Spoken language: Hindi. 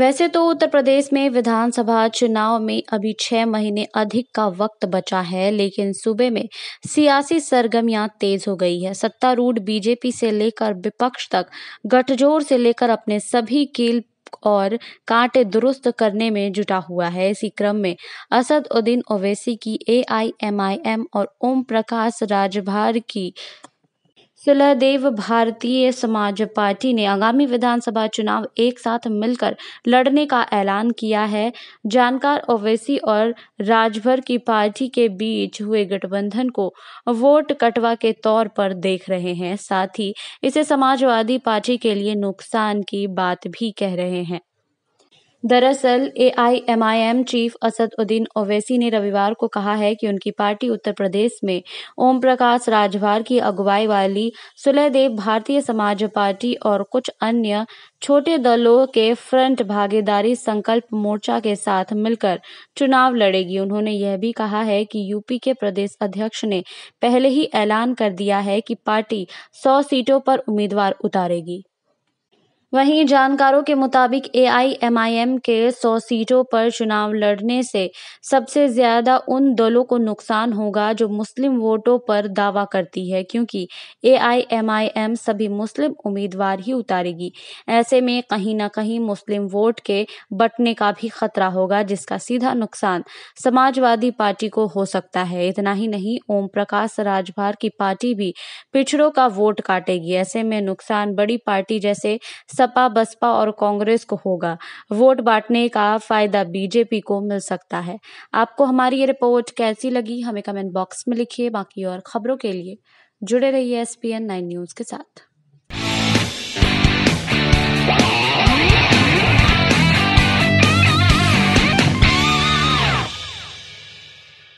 वैसे तो उत्तर प्रदेश में विधानसभा चुनाव में अभी छह महीने अधिक का वक्त बचा है लेकिन सूबे में सियासी सरगर्मियां तेज हो गई है सत्तारूढ़ बीजेपी से लेकर विपक्ष तक गठजोड़ से लेकर अपने सभी कील और कांटे दुरुस्त करने में जुटा हुआ है इसी क्रम में असद उद्दीन ओवैसी की एआईएमआईएम और ओम प्रकाश राजभार की सुलहदेव भारतीय समाज पार्टी ने आगामी विधानसभा चुनाव एक साथ मिलकर लड़ने का ऐलान किया है जानकार ओवैसी और राजभर की पार्टी के बीच हुए गठबंधन को वोट कटवा के तौर पर देख रहे हैं साथ ही इसे समाजवादी पार्टी के लिए नुकसान की बात भी कह रहे हैं दरअसल एआईएमआईएम चीफ असदुद्दीन ओवैसी ने रविवार को कहा है कि उनकी पार्टी उत्तर प्रदेश में ओम प्रकाश राजभार की अगुवाई वाली सुलहदेव भारतीय समाज पार्टी और कुछ अन्य छोटे दलों के फ्रंट भागीदारी संकल्प मोर्चा के साथ मिलकर चुनाव लड़ेगी उन्होंने यह भी कहा है कि यूपी के प्रदेश अध्यक्ष ने पहले ही ऐलान कर दिया है कि पार्टी सौ सीटों पर उम्मीदवार उतारेगी वहीं जानकारों के मुताबिक ए के 100 सीटों पर चुनाव लड़ने से सबसे ज्यादा उन दलों को नुकसान होगा जो मुस्लिम वोटों पर दावा करती है क्योंकि ए सभी मुस्लिम उम्मीदवार ही उतारेगी ऐसे में कहीं ना कहीं मुस्लिम वोट के बटने का भी खतरा होगा जिसका सीधा नुकसान समाजवादी पार्टी को हो सकता है इतना ही नहीं ओम प्रकाश राजभार की पार्टी भी पिछड़ों का वोट काटेगी ऐसे में नुकसान बड़ी पार्टी जैसे सपा बसपा और कांग्रेस को होगा वोट बांटने का फायदा बीजेपी को मिल सकता है आपको हमारी ये रिपोर्ट कैसी लगी हमें कमेंट बॉक्स में लिखिए बाकी और खबरों के लिए जुड़े रहिए S P N nine news के साथ